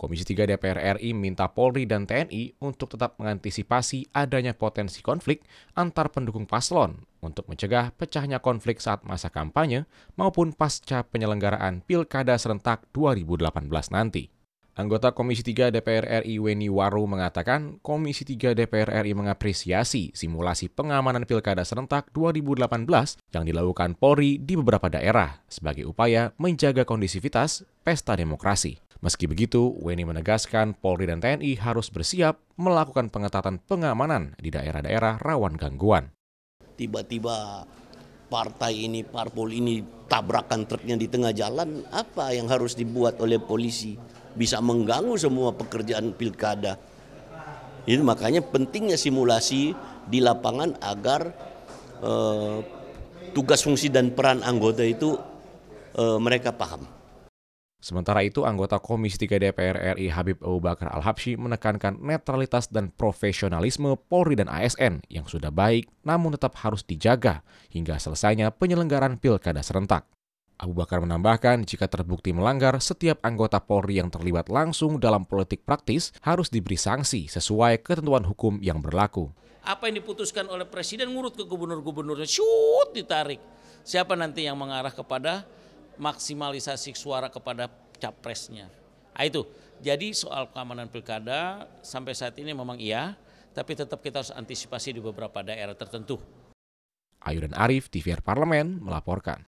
Komisi 3 DPR RI minta Polri dan TNI untuk tetap mengantisipasi adanya potensi konflik antar pendukung paslon untuk mencegah pecahnya konflik saat masa kampanye maupun pasca penyelenggaraan Pilkada serentak 2018 nanti. Anggota Komisi 3 DPR RI Weni Waru mengatakan Komisi 3 DPR RI mengapresiasi simulasi pengamanan Pilkada Serentak 2018 yang dilakukan Polri di beberapa daerah sebagai upaya menjaga kondisivitas pesta demokrasi. Meski begitu, Weni menegaskan Polri dan TNI harus bersiap melakukan pengetatan pengamanan di daerah-daerah rawan gangguan. Tiba-tiba partai ini, parpol ini tabrakan truknya di tengah jalan, apa yang harus dibuat oleh polisi? bisa mengganggu semua pekerjaan pilkada. Itu makanya pentingnya simulasi di lapangan agar eh, tugas fungsi dan peran anggota itu eh, mereka paham. Sementara itu, anggota Komisi 3 DPR RI Habib Abu Bakar Al-Habsyi menekankan netralitas dan profesionalisme Polri dan ASN yang sudah baik namun tetap harus dijaga hingga selesainya penyelenggaraan pilkada serentak. Abu Bakar menambahkan, jika terbukti melanggar, setiap anggota Polri yang terlibat langsung dalam politik praktis harus diberi sanksi sesuai ketentuan hukum yang berlaku. Apa yang diputuskan oleh Presiden ngurut ke gubernur-gubernurnya, syut ditarik. Siapa nanti yang mengarah kepada maksimalisasi suara kepada capresnya. Nah, itu. Jadi soal keamanan pilkada sampai saat ini memang iya, tapi tetap kita harus antisipasi di beberapa daerah tertentu. Ayu dan Arif, TVR Parlemen, melaporkan.